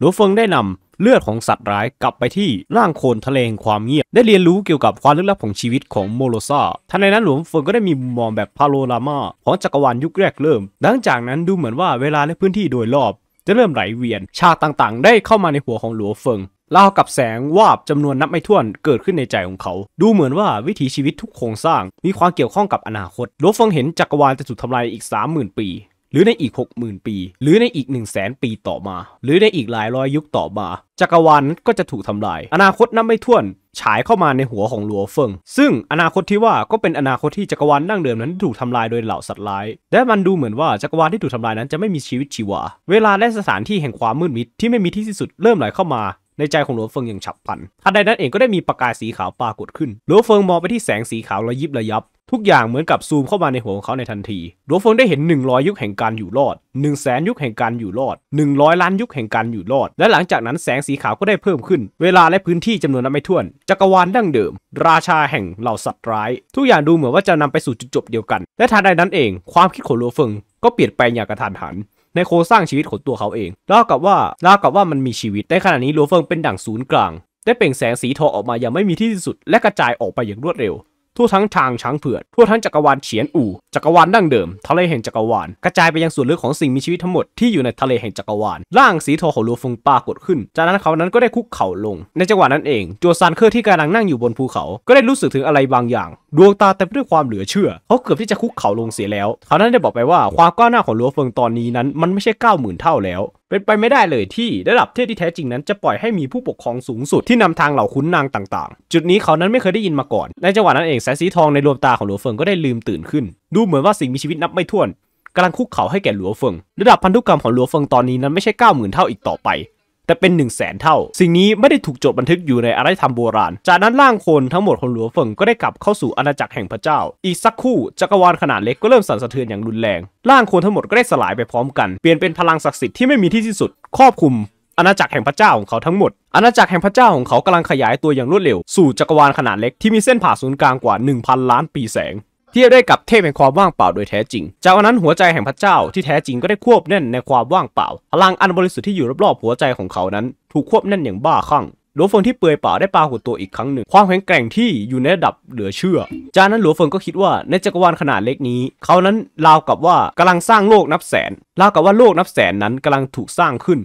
หลวงเฟิงได้นำ เลือดของสัตว์ร้ายกลับไปที่ร่างโคลนทะเลแห่งความเงียบ ได้เรียนรู้เกี่ยวกับความลึกลับของชีวิตของโมโลซาทันใดนั้นหลวงเฟิงก็ได้มีมุมมองแบบพาโลรามาของจักรวาลยุคแรกเริ่ม หลังจากนั้นดูเหมือนว่าเวลาและพื้นที่โดยรอบจะเริ่มไหลเวียนฉากต่างๆ ได้เข้ามาในหัวของหลวงเฟิง่าวกับแสงวาบจำนวนนับไม่ถ้วนเกิดขึ้นในใจของเขา ดูเหมือนว่าวิถีชีวิตทุกโครงสร้างมีความเกี่ยวข้องกับอนาคตหลวงเฟิงเห็นจักรวาลจะถูกทำลายอีก 30,000ปีหรือในอีก 60,000 ปี หรือในอีก1 0 0 0 0แปีต่อมา หรือในอีกหลายร้อยยุคต่อมา จักรวาลก็จะถูกทำลาย อนาคตนับไม่ถ้วน ฉายเข้ามาในหัวของหลัวเฟิง ซึ่งอนาคตที่ว่าก็เป็นอนาคตที่จักรวาลดั้งเดิมนั้น ถูกทำลายโดยเหล่าสัตว์ร้าย และมันดูเหมือนว่าจักรวาลที่ถูกทำลายนั้นจะไม่มีชีวิตชีวา เวลาและสถานที่แห่งความมืดมิดที่ไม่มีที่สิ้นสุดเริ่มไหลเข้ามาในใจของหลวงเฟิงอย่างฉับพลัน ทันใดนั้นเองก็ได้มีประกายสีขาวปรากฏขึ้น หลวงเฟิงมองไปที่แสงสีขาวระยิบระยับ ทุกอย่างเหมือนกับซูมเข้ามาในหัวของเขาในทันที หลวงเฟิงได้เห็น 100 ยุคแห่งการอยู่รอด1 0 0 0งแสนยุคแห่งการอยู่รอด 100 ล้านยุคแห่งการอยู่รอด และหลังจากนั้นแสงสีขาวก็ได้เพิ่มขึ้น เวลาและพื้นที่จำนวนนับไม่ถ้วน จักรวาลดั้งเดิม ราชาแห่งเหล่าสัตว์ร้าย ทุกอย่างดูเหมือนว่าจะนำไปสู่จุดจบเดียวกัน และทันใดนั้นเอง ความคิดของหลวงเฟิงก็เปลี่ยนแปลงอย่างกระทันหันในโครงสร้างชีวิตของตัวเขาเองราวกับว่าราวกับว่ามันมีชีวิตในขณะนี้ลัวเฟิงเป็นดั่งศูนย์กลาง ได้เปล่งแสงสีทองออกมาอย่างไม่มีที่สิ้นสุด และกระจายออกไปอย่างรวดเร็วทั่วทั้งทางช้างเผือกทั่วทั้งจักรวาลเฉียนอู่จักรวาลดั้งเดิม ทะเลแห่งจักรวาลกระจายไปยังส่วนลึกของสิ่งมีชีวิตทั้งหมดที่อยู่ในทะเลแห่งจักรวาลร่างสีทองของลัวฟงปรากฏขึ้น จากนั้นเขานั้นก็ได้คุกเข่าลง ในจังหวะนั้นเอง จัวซานเคอร์ที่กำลังนั่งอยู่บนภูเขาก็ได้รู้สึกถึงอะไรบางอย่าง ดวงตาเต็มด้วยความเหลือเชื่อ เขาเกือบที่จะคุกเข่าลงเสียแล้วเขานั้นได้บอกไปว่า ความก้าวหน้าของลัวฟงตอนนี้นั้นมันไม่ใช่ก้าหมื่นเท่าแล้วเป็นไปไม่ได้เลยที่ระดับเทพที่แท้จริงนั้นจะปล่อยให้มีผู้ปกครองสูงสุดที่นำทางเหล่าขุนนางต่างๆ จุดนี้เขานั้นไม่เคยได้ยินมาก่อน ในจังหวะนั้นเองแสงสีทอง ในดวงตาของหลัวเฟิงก็ได้ลืมตื่นขึ้นดูเหมือนว่าสิ่งมีชีวิตนับไม่ถ้วนกำลังคุกเข่าให้แก่หลัวเฟิง ระดับพันธุกรรมของหลัวเฟิงตอนนี้นั้นไม่ใช่เก้าหมื่นเท่าอีกต่อไปแต่เป็น1 0 0 0 0แสนเท่า สิ่งนี้ไม่ได้ถูกจดบันทึกอยู่ในอารยธรรมโบราณ จากนั้นร่างคนทั้งหมดของหลวงเฟิงก็ได้กลับเข้าสู่อาณาจักรแห่งพระเจ้า อีกสักครู่จักรวาลขนาดเล็กก็เริ่มสั่นสะเทือนอย่างรุนแรงร่างคนทั้งหมดก็ได้สลายไปพร้อมกันเปลี่ยนเป็นพลังศักดิ์สิทธิ์ที่ไม่มีที่สิ้นสุดครอบคลุม อาณาจักรแห่งพระเจ้าของเขาทั้งหมดอาณาจักรแห่งพระเจ้าของเขากำลังขยายตัวอย่างรวดเร็วสู่จักรวาลขนาดเล็กที่มีเส้นผ่าศูนย์กลางกว่า 1,000 ล้าน ปีแสงเทียบได้กับเทพแห่งความว่างเปล่าโดยแท้จริง จากนั้นหัวใจแห่งพระเจ้าที่แท้จริงก็ได้ควบแน่นในความว่างเปล่าพลังอันบริสุทธิ์ที่อยู่รอบๆหัวใจของเขานั้น ถูกควบแน่นอย่างบ้าคลั่งหลวงเฟิงที่เปื่อยเปล่าได้ปาหัวตัวอีกครั้งหนึ่งความแข็งแกร่งที่อยู่ในระดับเหลือเชื่อ จากนั้นหลวงเฟิงก็คิดว่าในจักรวาลขนาดเล็กนี้เขานั้นราวกับว่ากำลังสร้างโลกนับแสน ราวกับว่าโลกนับแสนนั้นกำลังถูกสร้างขึ้น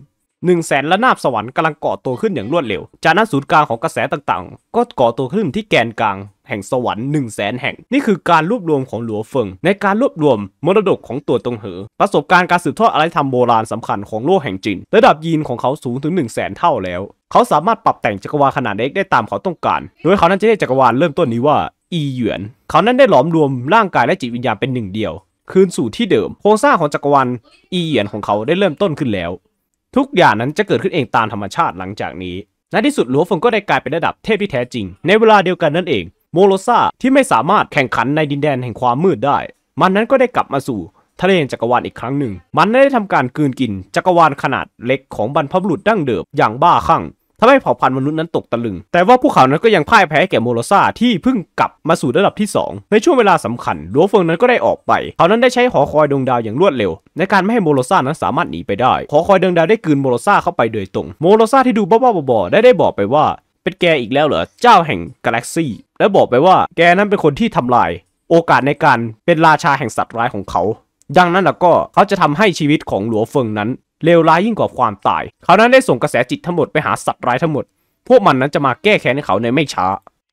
หนึ่งแสนละนาบสวรรค์กำลังเกาะตัวขึ้นอย่างรวดเร็ว จากนั้นศูนย์กลางของกระแสต่างๆ ก็กาะตัวขึ้นที่แกนกลางแห่งสวรรค์1 0 0 0 0แสนแห่ง นี่คือการรวบรวมของหลัวเฟิงในการรวบรวมมรดกของตัวตรงเหอ ประสบการณ์การสืบทอดอารยธรรมโบราณสำคัญของโลกแห่งจีนระดับยีนของเขาสูงถึง1 0 0 0 0แสนเท่าแล้ว เขาสามารถปรับแต่งจักรวาลขนาดเล็กได้ตามเขาต้องการ โดยเขานั้นจะได้จักรวาลเริ่มต้นนี้ว่าอีหยวนเขานั้นได้หลอมรวมร่างกายและจิตวิญญาณเป็นหนึ่งเดียวคืนสู่ที่เดิมโครงสร้างของจักรวาลอีหยวนของเขาได้เริ่มต้นขึ้นแล้ว ทุกอย่างนั้นจะเกิดขึ้นเองตามธรรมชาติหลังจากนี้ในที่สุดหลัวฟงก็ได้กลายเป็นระดับเทพที่แท้จริง ในเวลาเดียวกันนั่นเองโมโลซาที่ไม่สามารถแข่งขันในดินแดนแห่งความมืดได้ มันนั้นก็ได้กลับมาสู่ ทะเลจักรวาลอีกครั้งหนึ่ง มันได้ทำการกืนกินจักรวาลขนาดเล็กของบรรพบุรุษดั้งเดิมอย่างบ้าคลั่งทำให้เผ่าพันธุ์มนุษย์นั้นตกตะลึง แต่ว่าพวกเขานั้นก็ยังพ่ายแพ้แก่โมโลซาที่เพิ่งกลับมาสู่ระดับที่ 2 ในช่วงเวลาสำคัญลัวเฟิงนั้นก็ได้ออกไป เขานั้นได้ใช้หอคอยดวงดาวอย่างรวดเร็ว ในการไม่ให้โมโลซานั้นสามารถหนีไปได้หอคอยดวงดาวได้กืนโมโลซาเข้าไปโดยตรง โมโลซาที่ดูบ้าๆบอๆได้ได้บอกไปว่า เป็นแกอีกแล้วเหรอเจ้าแห่งกาแล็กซี่และบอกไปว่าแกนั้นเป็นคนที่ทำลายโอกาสในการเป็นราชาแห่งสัตว์ร้ายของเขา ดังนั้นแล้วก็เขาจะทำให้ชีวิตของหลัวเฟิงนั้นเลวร้ายยิ่งกว่าความตาย เขานั้นได้ส่งกระแสจิตทั้งหมดไปหาสัตว์ร้ายทั้งหมด พวกมันนั้นจะมาแก้แค้นให้เขาในไม่ช้า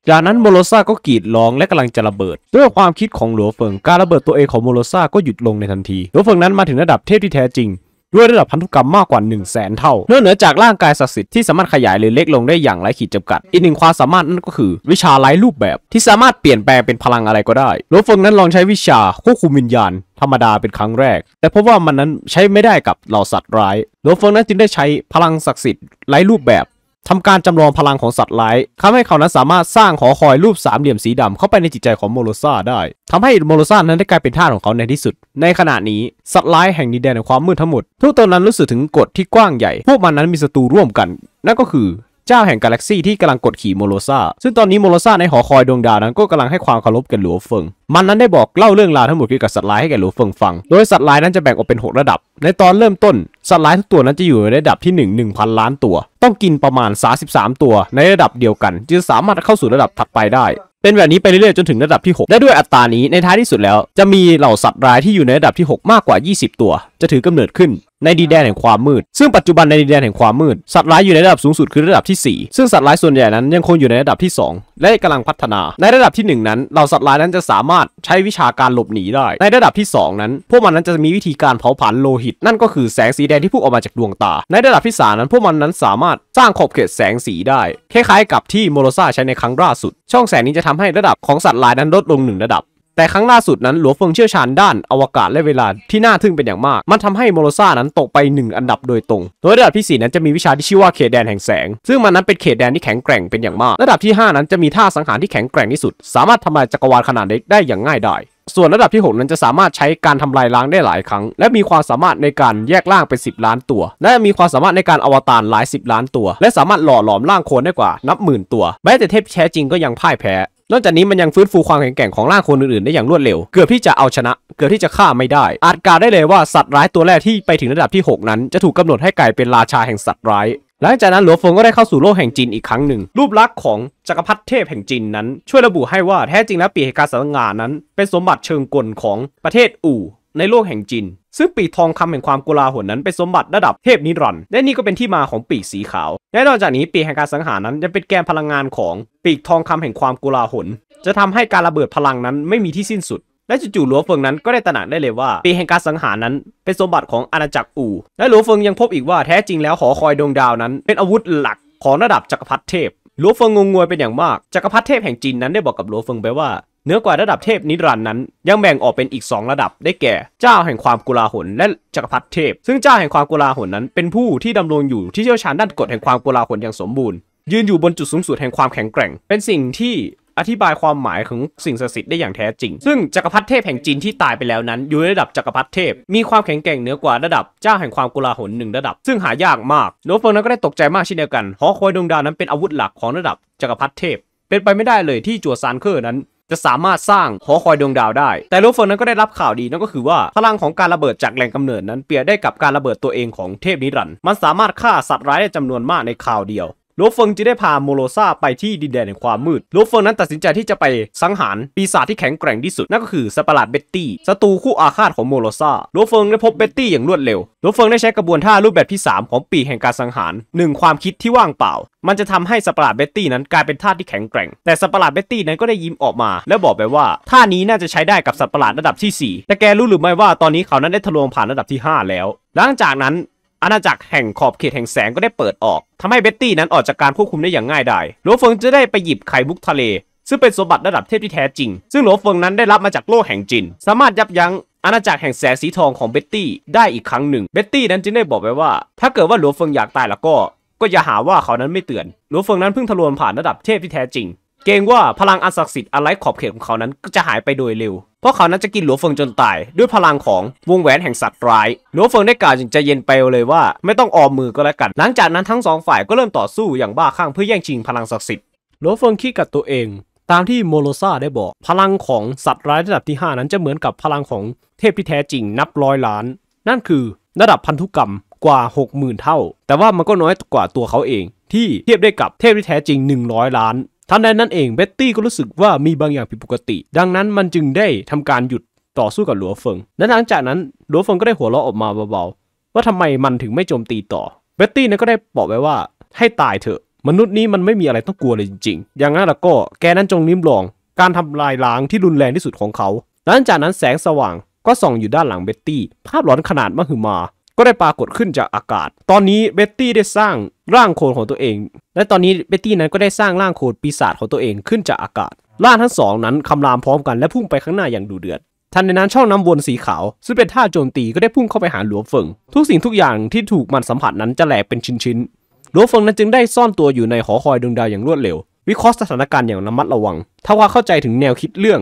จากนั้นโมโลซาก็กรีดร้องและกำลังจะระเบิดด้วยความคิดของหลัวเฟิงการระเบิดตัวเองของโมโลซาก็หยุดลงในทันทีหลัวเฟิงนั้นมาถึงระดับเทพที่แท้จริงด้วยระดับพันธุกรรมมากกว่า1 0 0 0 0แสนเท่านอกเหนือจากร่างกายศักดิ์สิทธิ์ที่สามารถขยายหรือเล็กลงได้อย่างไร้ขีดจำกัด อีกหนึ่งความสามารถนั่นก็คือ วิชาไร้รูปแบบที่สามารถเปลี่ยนแปลงเป็นพลังอะไรก็ได้โลเฟิงนั้นลองใช้วิชาควบคุมวิญญาณธรรมดาเป็นครั้งแรก แต่พบว่ามันนั้นใช้ไม่ได้กับเหล่าสัตว์ร้ายโลเฟิงนั้นจึงได้ใช้พลังศักดิ์สิทธิ์ไร้รูปแบบทำการจำลองพลังของสัตว์ร้ายทำให้เขานั้นสามารถสร้างหอคอยรูปสามเหลี่ยมสีดำเข้าไปในจิตใจของโมโลซาได้ทำให้โมโลซานั้นได้กลายเป็นท่าของเขาในที่สุด ในขณะนี้ สัตว์ร้ายแห่งดินแดนแห่งความมืดทั้งหมด ทุกตนนั้นรู้สึกถึงกฎที่กว้างใหญ่ พวกมันนั้นมีศัตรูร่วมกัน นั่นก็คือเจ้าแห่งกาแล็กซี่ที่กำลังกดขี่โมโลซาซึ่งตอนนี้โมโลซาในหอคอยดวงดาวนั้นก็กำลังให้ความเคารพแก่หลัวเฟิง มันนั้นได้บอกเล่าเรื่องราวทั้งหมดเกี่ยวกับสัตว์ร้ายให้แก่หลัวเฟิงฟัง โดยสัตว์ร้ายนั้นจะแบ่งออกเป็น 6 ระดับ ในตอนเริ่มต้น สัตว์ร้ายทุกตัวนั้นจะอยู่ในระดับที่1 1,000ล้านตัว ต้องกินประมาณ33ตัวในระดับเดียวกัน จึงสามารถเข้าสู่ระดับถัดไปได้ เป็นแบบนี้ไปเรื่อยๆจนถึงระดับที่6และด้วยอัตรานี้ในท้ายที่สุดแล้วจะมีเหล่าสัตว์ร้ายที่อยู่ในระดับที่ 6 มากกว่า 20 ตัว จะถือกำเนิดขึ้นในดินแดนแห่งความมืด ซึ่งปัจจุบันในดินแดนแห่งความมืด สัตว์ร้ายอยู่ในระดับสูงสุดคือระดับที่4ซึ่งสัตว์ร้ายส่วนใหญ่นั้นยังคงอยู่ในระดับที่ 2 และกำลังพัฒนา ในระดับที่1นั้นเราสัตว์ร้ายนั้นจะสามารถใช้วิชาการหลบหนีได้ ในระดับที่ 2 นั้นพวกมันนั้นจะมีวิธีการเผาผลาญโลหิต นั่นก็คือแสงสีแดงที่พุ่งออกมาจากดวงตา ในระดับที่3นั้นพวกมันนั้นสามารถสร้างขอบเขตแสงสีได้คล้ายๆกับที่โมโรซาใช้ในครั้งล่าสุด ช่องแสงนี้จะทำให้ระดับของสัตว์ร้ายนั้นลดลงงระดับแต่ครั้งล่าสุดนั้นหลัวเฟิงเชี่ยวชาญด้านอวกาศและเวลาที่น่าทึ่งเป็นอย่างมาก มันทำให้โมโรซ่านั้นตกไป 1 อันดับโดยตรง โดยระดับที่ 4 นั้นจะมีวิชาที่ชื่อว่าเขตแดนแห่งแสง ซึ่งมันนั้นเป็นเขตแดนที่แข็งแกร่งเป็นอย่างมาก ระดับที่ 5 นั้นจะมีท่าสังหารที่แข็งแกร่งที่สุด สามารถทำลายจักรวาลขนาดเล็กได้อย่างง่ายได้ส่วนระดับที่6นั้นจะสามารถใช้การทำลายล้างได้หลายครั้ง และมีความสามารถในการแยกร่างเป็น 10 ล้านตัว และมีความสามารถในการอวตารหลาย 10 ล้านตัวและสามารถหล่อหลอมร่างคนได้กว่านับหมื่นตัวแม้แต่เทพแท้จริงก็ยังพ่ายแพ้นอกจากนี้มันยังฟื้นฟูความแข็งแกร่งของร่างคนอื่นๆได้อย่างรวดเร็ว เกือบที่จะเอาชนะเกือบที่จะฆ่าไม่ได้ อาจกล่าวได้เลยว่าสัตว์ร้ายตัวแรกที่ ไปถึงระดับที่ 6 นั้นจะถูกกำหนดให้กลายเป็นราชาแห่งสัตว์ร้ายหลังจากนั้นหลวงฟงก็ได้เข้าสู่โลกแห่งจีนอีกครั้งหนึ่ง รูปลักษณ์ของจักรพรรดิเทพแห่งจีนนั้นช่วยระบุให้ว่าแท้จริงแล้วปีแห่งการสังหารนั้นเป็นสมบัติเชิงกลของประเทศอู่ในโลกแห่งจิน ซึ่งปีกทองคำแห่งความกุลาหนนั้นเป็นสมบัติระดับเทพนิรันด์และนี่ก็เป็นที่มาของปีกสีขาว และนอกจากนี้ปีกแห่งการสังหารนั้นยังเป็นแกนพลังงานของ ปีกทองคำแห่งความกุลาหนจะทำให้การระเบิดพลังนั้นไม่มีที่สิ้นสุด และจู่ๆ หลัวเฟิงนั้นก็ได้ตระหนักได้เลยว่าปีแห่งการสังหารนั้นเป็นสมบัติของอาณาจักรอู่และหลัวเฟิงยังพบอีกว่าแท้จริงแล้วหอคอยดวงดาวนั้น เป็นอาวุธหลักของระดับจักรพรรดิเทพหลัวเฟิงงงงวยเป็นอย่างมากจักรพรรดิเทพแห่งจีนนั้นได้บอกกับหลัวเฟิงไปว่าเหนือกว่าระดับเทพนิรันด์นั้น ยังแบ่งออกเป็นอีก 2 ระดับได้แก่เจ้าแห่งความกุลาหนและจักรพรรดิเทพ ซึ่งเจ้าแห่งความกุลาหนนั้นเป็นผู้ที่ดำรงอยู่ที่เชี่ยวชาญด้านกฎแห่งความกุลาหนอย่างสมบูรณ์ ยืนอยู่บนจุดสูงสุดแห่งความแข็งแกร่ง เป็นสิ่งที่อธิบายความหมายของสิ่งศักดิ์สิทธิ์ได้อย่างแท้จริง ซึ่งจักรพรรดิเทพแห่งจีนที่ตายไปแล้วนั้นอยู่ในระดับจักรพรรดิเทพ มีความแข็งแกร่งเหนือกว่าระดับเจ้าแห่งความกุลาหนหนึ่งระดับ ซึ่งหายากมาก โนเฟิงนั้นก็ได้ตกใจมากเช่นเดียวกันหอคอยดวงดาวนั้นเป็นอาวุธหลักของระดับจักรพรรดิเทพ เป็นไปไม่ได้เลยที่จัวซานเคอร์นั้นจะสามารถสร้างหอคอยดวงดาวได้ แต่ลูฟเฟิร์นนั้นก็ได้รับข่าวดี นั่นก็คือว่า พลังของการระเบิดจากแหล่งกำเนิดนั้นเปรียบได้กับการระเบิดตัวเองของเทพนิรันดร์มันสามารถฆ่าสัตว์ร้ายได้จำนวนมากในคราวเดียวโลเฟิงจึงได้พาโมโลซาไปที่ดินแดนแห่งความมืดโลเฟิงนั้นตัดสินใจที่จะไปสังหารปีศาจที่แข็งแกร่งที่สุด นั่นก็คือสปาร์ตเบตตี้ศัตรูคู่อาฆาตของโมโลซาโลเฟิงได้พบเบตตี้อย่างรวดเร็วโลเฟิงได้ใช้กระบวนท่ารูปแบบที่ 3 ของปีแห่งการสังหาร1ความคิดที่ว่างเปล่า มันจะทำให้สปาร์ตเบตตี้นั้นกลายเป็นท่าที่แข็งแกร่ง แต่สปาร์ตเบตตี้นั้นก็ได้ยิ้มออกมาและบอกไปว่าท่านี้น่าจะใช้ได้กับสปาร์ลาดระดับที่ 4 แต่แกรู้หรือไม่ว่าตอนนี้เขานั้นได้ทะลวงผ่านระดับที่5แล้ว หลังจากนั้นอาณาจักรแห่งขอบเขตแห่งแสงก็ได้เปิดออกทำให้เบ็ตตี้นั้นออกจากการควบคุมได้อย่างง่ายดายหลวงเฟิงจะได้ไปหยิบไข่มุกทะเล ซึ่งเป็นสมบัติระดับเทพที่แท้จริง ซึ่งหลวงเฟิงนั้นได้รับมาจากโลกแห่งจิน สามารถยับยั้งอาณาจักรแห่งแสงสีทองของเบ็ตตี้ได้อีกครั้งหนึ่ง เบ็ตตี้นั้นจึงได้บอกไว้ว่า ถ้าเกิดว่าหลวงเฟิงอยากตายแล้วก็ ก็อย่าหาว่าเขานั้นไม่เตือน หลวงเฟิงนั้นเพิ่งทะลวงผ่านระดับเทพที่แท้จริงเกรงว่าพลังอันศักดิ์สิทธิ์อันไร้ขอบเขตของเขานั้นก็จะหายไปโดยเร็ว เพราะเขานั้นจะกินหลัวเฟิงจนตายด้วยพลังของวงแหวนแห่งสัตว์ร้าย หลัวเฟิงได้กล่าวอย่างใจเย็นไปเลยว่า ไม่ต้องออมมือก็แล้วกัน หลังจากนั้นทั้งสองฝ่ายก็เริ่มต่อสู้อย่างบ้าคลั่งเพื่อแย่งชิงพลังศักดิ์สิทธิ์หลัวเฟิงคิดกับตัวเองตามที่โมโลซาได้บอก พลังของสัตว์ร้ายระดับที่ 5 นั้นจะเหมือนกับพลังของเทพที่แท้จริงนับร้อยล้าน นั่นคือระดับพันธุกรรมกว่า60,000เท่า แต่ว่ามันก็น้อยกว่าตัวเขาเอง ที่เทียบได้กับเทพที่แท้จริง 100 ล้านทันใดนั้นเองเบ็ตตี้ก็รู้สึกว่ามีบางอย่างผิดปกติ ดังนั้นมันจึงได้ทำการหยุดต่อสู้กับหลัวเฟิงและหลังจากนั้นหลัวเฟิงก็ได้หัวเราะออกมาเบาๆว่าทำไมมันถึงไม่โจมตีต่อเบ็ตตี้นั้นก็ได้บอกไว้ว่าให้ตายเถอะ มนุษย์นี้มันไม่มีอะไรต้องกลัวเลยจริงๆ อย่างนั้นแล้วก็แกนั้นจงนิ้มลอง การทำลายล้างที่รุนแรงที่สุดของเขา หลังจากนั้นแสงสว่างก็ส่องอยู่ด้านหลังเบ็ตตี้ภาพหลอนขนาดมหึมาก็ได้ปรากฏขึ้นจากอากาศ ตอนนี้เบ็ตตี้ได้สร้างร่างโคลนของตัวเอง และตอนนี้เบ็ตตี้นั้นก็ได้สร้างร่างโคลนปีศาจของตัวเองขึ้นจากอากาศ ร่างทั้งสองนั้นคำรามพร้อมกันและพุ่งไปข้างหน้าอย่างดุเดือด ทันในนั้นช่องน้ำวนสีขาวซึ่งเป็นท่าโจมตีก็ได้พุ่งเข้าไปหาหลวงเฟิงทุกสิ่งทุกอย่างที่ถูกมันสัมผัสนั้นจะแหลกเป็นชิ้นๆ หลวงเฟิงนั้นจึงได้ซ่อนตัวอยู่ในหอคอยดวงดาวอย่างรวดเร็ว วิเคราะห์สถานการณ์อย่างระมัดระวังทว่าเข้าใจถึงแนวคิดเรื่อง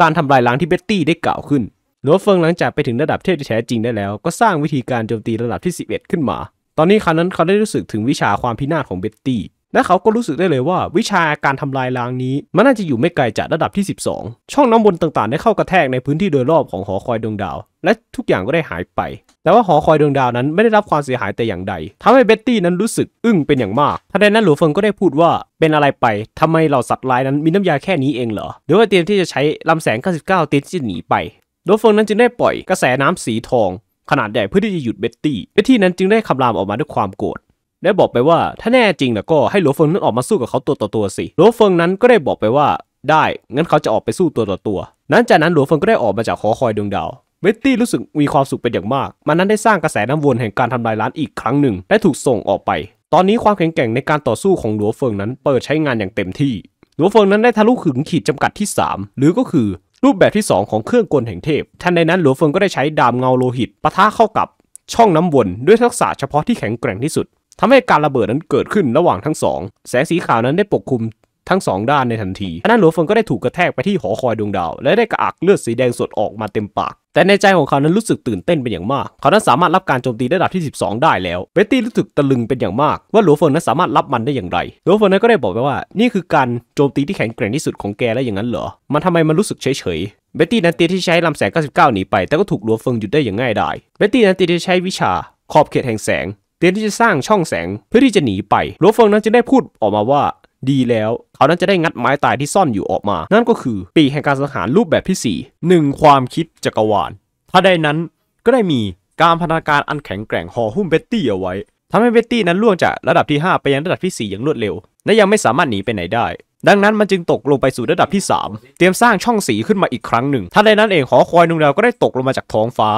การทำลายล้างที่เบ็ตตี้ได้กล่าวขึ้นหลัวเฟิงหลังจากไปถึงระดับเทพที่แท้จริงได้แล้ว ก็สร้างวิธีการโจมตีระดับที่ 11 ขึ้นมา ตอนนี้ครั้นั้นเขาได้รู้สึกถึงวิชาความพินาศของเบ็ตตี้ และเขาก็รู้สึกได้เลยว่า วิชาการทำลายล้างนี้ มันน่าจะอยู่ไม่ไกลจากระดับที่ 12 ช่องน้ำบนต่างๆ ได้เข้ากระแทกในพื้นที่โดยรอบของหอคอยดวงดาว และทุกอย่างก็ได้หายไป แต่ว่าหอคอยดวงดาวนั้นไม่ได้รับความเสียหายแต่อย่างใดทำให้เบ็ตตี้นั้นรู้สึกอึ้งเป็นอย่างมาก ทันใดนั้นหลัวเฟิงก็ได้พูดว่า เป็นอะไรไปทำไมเหล่าสัตว์ร้ายนั้นมีน้ำยาแค่นี้เองเหรอหรือว่าเตรียมที่จะใช้ลำแสง99เตรียมจะหนีไปโดเฟิงนั้นจึงได้ปล่อยกระแสน้ำสีทองขนาดใหญ่เพื่อที่จะหยุดเบ็ตตี้เบ็ตตี้นั้นจึงได้คำรามออกมาด้วยความโกรธได้บอกไปว่าถ้าแน่จริงแล้วก็ให้หลวเฟิงนั้นออกมาสู้กับเขาตัวต่อตัวสิ หลวเฟิงนั้นก็ได้บอกไปว่าได้ งั้นเขาจะออกไปสู้ตัวต่อตัว นั้นจากนั้นหลวเฟิงก็ได้ออกมาจากคอคอยดวงดาว เบ็ตตี้รู้สึกมีความสุขเป็นอย่างมาก มันนั้นได้สร้างกระแสน้ำวนแห่งการทำลายล้านอีกครั้งหนึ่ง และถูกส่งออกไป ตอนนี้ความแข็งแกร่งในการต่อสู้ของหลวเฟิงนั้นเปิดใช้งานอย่างเต็มที่ หลวเฟิงนั้นได้ทะลุถึงขีดจากัดที่ 3 หรือก็คือรูปแบบที่ 2 ของเครื่องกลแห่งเทพ ทันใดนั้นหลวงเฟิงก็ได้ใช้ดาบเงาโลหิตปะทะเข้ากับช่องน้ำวน ด้วยทักษะเฉพาะที่แข็งแกร่งที่สุด ทำให้การระเบิดนั้นเกิดขึ้นระหว่างทั้งสอง แสงสีขาวนั้นได้ปกคลุมทั้งสองด้านในทันทีอันนั้นหลวงเฟิงก็ได้ถูกกระแทกไปที่หอคอยดวงดาวและได้กระอักเลือดสีแดงสดออกมาเต็มปาก แต่ในใจของเขานั้นรู้สึกตื่นเต้นเป็นอย่างมาก เขานั้นสามารถรับการโจมตีระดับที่ 12 ได้แล้ว เบตตี้รู้สึกตะลึงเป็นอย่างมาก ว่าหลวงเฟิงนั้นสามารถรับมันได้อย่างไรหลวงเฟิงนั้นก็ได้บอกไปว่า นี่คือการโจมตีที่แข็งแกร่งที่สุดของแกแล้วอย่างนั้นเหรอ มันทำไมมันรู้สึกเฉยเบตตี้นันตีที่ใช้ลำแสง99หนีไปแต่ก็ถูกหลวงเฟิงหยุดได้อย่างง่ายดาย เบตตี้นันตีที่ใช้วิชาขอบเขตแห่งแสง เตรียมที่จะสร้างช่องแสงเพื่อที่จะหนีไปหลวงฟงนั้นจะได้พูดออกมาว่าดีแล้ว เขานั้นจะได้งัดไม้ตายที่ซ่อนอยู่ออกมา นั่นก็คือ ปีแห่งการสังหารรูปแบบที่ 4 1ความคิดจักรวาล ถ้าได้นั้นก็ได้มีการพัฒนาการอันแข็งแกร่งห่อหุ้มเบ็ตตี้เอาไว้ ทำให้เบ็ตตี้นั้นล่วงจากระดับที่ 5 ไปยังระดับที่ 4 อย่างรวดเร็ว และยังไม่สามารถหนีไปไหนได้ ดังนั้นมันจึงตกลงไปสู่ระดับที่ 3 เตรียมสร้างช่องสีขึ้นมาอีกครั้งหนึ่งถ้าได้นั้นเองหอคอยดวงดาวก็ได้ตกลงมาจากท้องฟ้า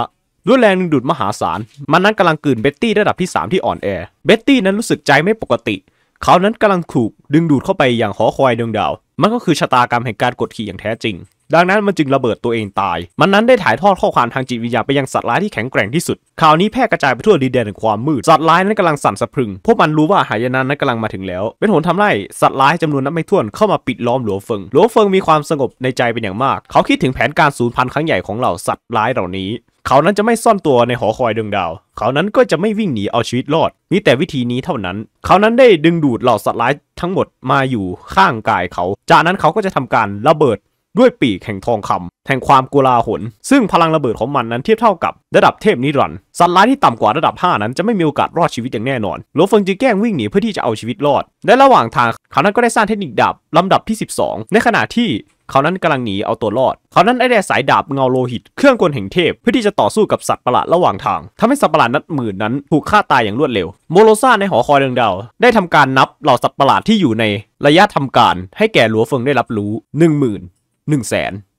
ด้วยแรงดึงดูดมหาศาลมันนั้นกำลังกืนเบ็ตตี้ระดับที่ 3 ที่อ่อนแอเบ็ตตี้นั้นรู้สึกใจไม่ปกติเขานั้นกำลังถูกดึงดูดเข้าไปอย่างหอคอยดวงดาว มันก็คือชะตากรรมแห่งการกดขี่อย่างแท้จริง ดังนั้นมันจึงระเบิดตัวเองตาย มันนั้นได้ถ่ายทอดข้อความทางจิตวิญญาณไปยังสัตว์ร้ายที่แข็งแกร่งที่สุด ข่าวนี้แพร่กระจายไปทั่วดินแดนแห่งความมืด สัตว์ร้ายนั้นกำลังสั่นสะพรึงพวกมันรู้ว่าหายนะนั้นกำลังมาถึงแล้ว เป็นหนทำไร่สัตว์ร้ายจำนวนนับไม่ถ้วนเข้ามาปิดล้อมหลวงเฟิงหลวงเฟิงมีความสงบในใจเป็นอย่างมาก เขาคิดถึงแผนการสูญพันธุ์ครั้งใหญ่ของเหล่าสัตว์ร้ายเหล่านี้เขานั้นจะไม่ซ่อนตัวในหอคอยดวงดาว เขานั้นก็จะไม่วิ่งหนีเอาชีวิตรอด มีแต่วิธีนี้เท่านั้น เขานั้นได้ดึงดูดเหล่าสัตว์ร้ายทั้งหมดมาอยู่ข้างกายเขา จากนั้นเขาก็จะทำการระเบิดด้วยปีกแห่งทองคำแห่งความกุลาหน ซึ่งพลังระเบิดของมันนั้นเทียบเท่ากับระดับเทพนิรันดร์สัตว์ร้ายที่ต่ำกว่าระดับ 5 นั้นจะไม่มีโอกาสรอดชีวิตอย่างแน่นอนโลเฟิงจึงแกล้งวิ่งหนีเพื่อที่จะเอาชีวิตรอดและระหว่างทางเขานั้นก็ได้สร้างเทคนิคดาบลำดับที่12 ในขณะที่เขานั้นกำลังหนีเอาตัวรอด เขานั้นได้แต่สายดาบเงาโลหิต เครื่องกลแห่งเทพ เพื่อที่จะต่อสู้กับสัตว์ประหลาดระหว่างทางทำให้สัตว์ประหลาดนับหมื่นนั้น ถูกฆ่าตายอย่างรวดเร็วโมโลซาในหอคอยดวงดาวได้ทำการนับเหล่าสัตว์ประหลาดที่อยู่ในระยะทำการให้แก่หลัวเฟิงได้รับรู้ 1 0 0 0 0 1นึ่งแส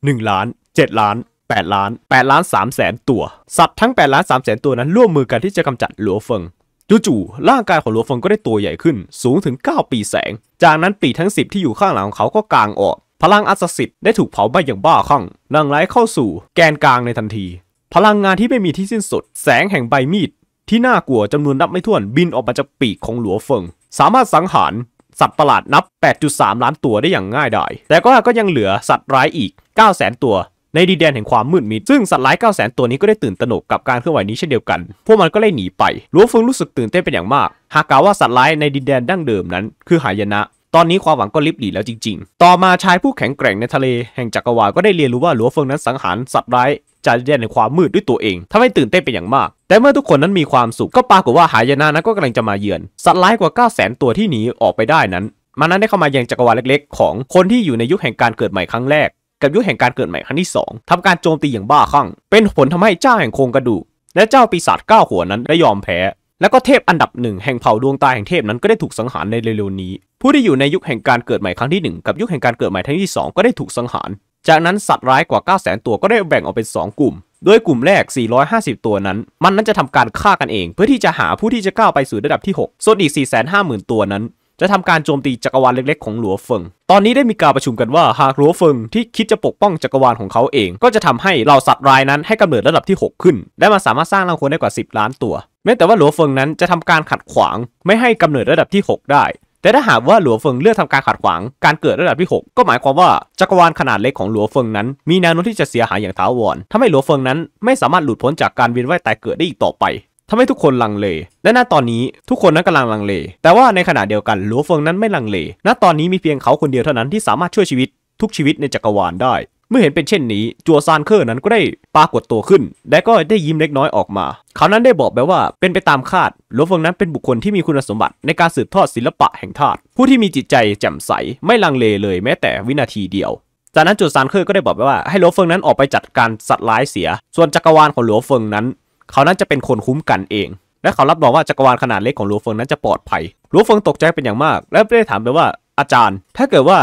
นงล้าน7ล้าน8ล้าน8ล้าน3แสนตัวสัตว์ทั้ง8ล้าน3แสนตัวนั้นร่วมมือกันที่จะกำจัดหลัวเฟิงจู่ๆร่างกายของหลัวเฟิงก็ได้ตัวใหญ่ขึ้นสูงถึง9ปีแสง จากนั้นปีทั้ง 10 ที่อยู่ข้างหลังของเขาก็กางออกพลังอัศสิทธิ์ได้ถูกเผาไหม้อย่างบ้าคลั่งนั่งไหลเข้าสู่แกนกลางในทันที พลังงานที่ไม่มีที่สิ้นสุด แสงแห่งใบมีดที่น่ากลัวจำนวนนับไม่ถ้วนบินออกมาจากปีกของหลัวเฟิง สามารถสังหาร สัตว์ประหลาดนับ 8.3 ล้านตัวได้อย่างง่ายดายแต่ก็ก็ยังเหลือสัตว์ร้ายอีก 900,000 ตัว ในดินแดนแห่งความมืดมิด ซึ่งสัตว์ร้าย900,000 ตัวนี้ก็ได้ตื่นตระหนกกับการเคลื่อนไหวนี้เช่นเดียวกัน พวกมันก็เลยหนีไป หลัวเฟิงรู้สึกตื่นเต้นเป็นอย่างมาก หากกล่าวว่าสัตว์ร้ายในดินแดนดั้งเดิมนั้น คือหายนะตอนนี้ความหวังก็ลิบหลีแล้วจริงๆ ต่อมาชายผู้แข็งแกร่งในทะเลแห่งจักรวาลก็ได้เรียนรู้ว่าหลัวเฟิงนั้นสังหารสัตว์ร้ายจากแดนในความมืดด้วยตัวเอง ทำให้ตื่นเต้นเป็นอย่างมาก แต่เมื่อทุกคนนั้นมีความสุขก็ปรากฏว่าหายนะนั้นก็กำลังจะมาเยือนสัตว์ร้ายกว่า9 0 0 0 0 0 ตัวที่หนีออกไปได้นั้นมันนั้นได้เข้ามายังจักรวาลเล็ก ๆ ของคนที่อยู่ในยุคแห่งการเกิดใหม่ครั้งแรก กับยุคแห่งการเกิดใหม่ครั้งที่ 2 ทำการโจมตีอย่างบ้าคลั่งเป็นผลทำให้เจ้าแห่งโครงกระดูกและเจ้าปีศาจเก้าหัวนั้นได้ยอมแพ้แล้วก็เทพอันดับหนึ่งแห่งเผ่าดวงตาแห่งเทพนั้นก็ได้ถูกสังหารในเร็วๆนี้ ผู้ที่อยู่ในยุคแห่งการเกิดใหม่ครั้งที่1กับยุคแห่งการเกิดใหม่ครั้งที่2 ก็ได้ถูกสังหาร จากนั้นสัตว์ร้ายกว่า 9 0 0 0 0ตัวก็ได้แบ่งออกเป็น 2 กลุ่มโดยกลุ่มแรก 450 ตัวนั้น มันนั้นจะทำการฆ่ากันเองเพื่อที่จะหาผู้ที่จะก้าวไปสู่ระดับที่6ส่วนอีก450,000ตัวนั้นจะทำการโจมตีจักรวาลเล็กๆ ของหลัวเฟิงตอนนี้ได้มีการประชุมกันว่าหากหลัวเฟิงที่คิดจะปกป้องจักรวาลของเขาเอง ก็จะทำให้เหล่าสัตว์ร้ายนั้นให้กำเนิดระดับที่ 6 ขึ้นและมาสามารถสร้างรังควได้กว่า 10 ล้านตัวแม้แต่ว่าหลัวเฟิงนั้นจะทำการขัดขวางไม่ให้กำเนิดระดับที่6ได้ แต่ถ้าหากว่าหลัวเฟิงเลือกทำการขัดขวางการเกิดระดับที่ 6 ก็หมายความว่าจักรวาลขนาดเล็กของหลัวเฟิงนั้นมีแนวโน้มที่จะเสียหายอย่างถาวรทำให้หลัวเฟิงนั้นไม่สามารถหลุดพ้นจากการเวียนว่ายตายเกิดได้อีกต่อไปทำให้ทุกคนลังเล และณตอนนี้ทุกคนนั้นกำลังลังเล แต่ว่าในขณะเดียวกันหลัวเฟิงนั้นไม่ลังเล ณตอนนี้มีเพียงเขาคนเดียวเท่านั้นที่สามารถช่วยชีวิตทุกชีวิตในจักรวาลได้เมื่อเห็นเป็นเช่นนี้จัวซานเคอร์นั้นก็ได้ปรากฏตัวขึ้น และก็ได้ยิ้มเล็กน้อยออกมา เขานั้นได้บอกไปว่าเป็นไปตามคาด หลวงเฟิงนั้นเป็นบุคคลที่มีคุณสมบัติ ในการสืบทอดศิลปะแห่งธาตุผู้ที่มีจิตใจแจ่มใสไม่ลังเลเลยแม้แต่วินาทีเดียว จากนั้นจัวซานเคอร์ก็ได้บอกไปว่าให้หลวงเฟิงนั้นออกไปจัดการสัตว์ร้ายเสีย ส่วนจักรวาลของหลวงเฟิงนั้น เขานั้นจะเป็นคนคุ้มกันเองและเขารับรองว่าจักรวาลขนาดเล็กของหลวงเฟิงนั้นจะปลอดภัยหลวงเฟิงตกใจเป็นอย่างมาก และได้ถามไปว่าอาจารย์ ถ้าเกิดว่า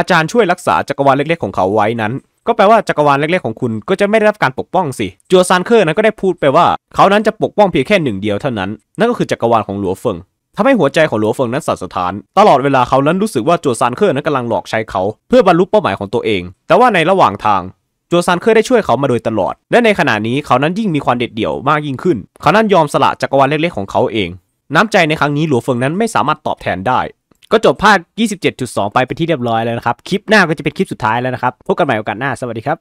อาจารย์ช่วยรักษาจักรวาลเล็ก ๆของเขาไว้นั้น ก็แปลว่าจักรวาลเล็กๆของคุณ ก็จะไม่ได้รับการปกป้องสิจัวซานเคอร์นั้นก็ได้พูดไปว่า เขานั้นจะปกป้องเพียงแค่หนึ่งเดียวเท่านั้นนั่นก็คือจักรวาลของหลัวเฟิงทำให้หัวใจของหลัวเฟิงนั้นสั่นสะท้าน ตลอดเวลาเขานั้นรู้สึกว่าจัวซานเคอร์นั้นกำลังหลอกใช้เขาเพื่อบรรลุเป้าหมายของตัวเอง แต่ว่าในระหว่างทางจัวซานเคอร์ได้ช่วยเขามาโดยตลอดและในขณะนี้เขานั้นยิ่งมีความเด็ดเดี่ยวมากยิ่งขึ้นเขานั้นยอมสละจักรวาลเล็กๆ ของเขาเอง น้าใจในครั้งนี้หลัวเฟิงนั้นไม่สามารถตอบแทนได้ก็จบภาค27.2 ไปเป็นที่เรียบร้อยแล้วนะครับ คลิปหน้าก็จะเป็นคลิปสุดท้ายแล้วนะครับ พบกันใหม่โอกาสหน้า สวัสดีครับ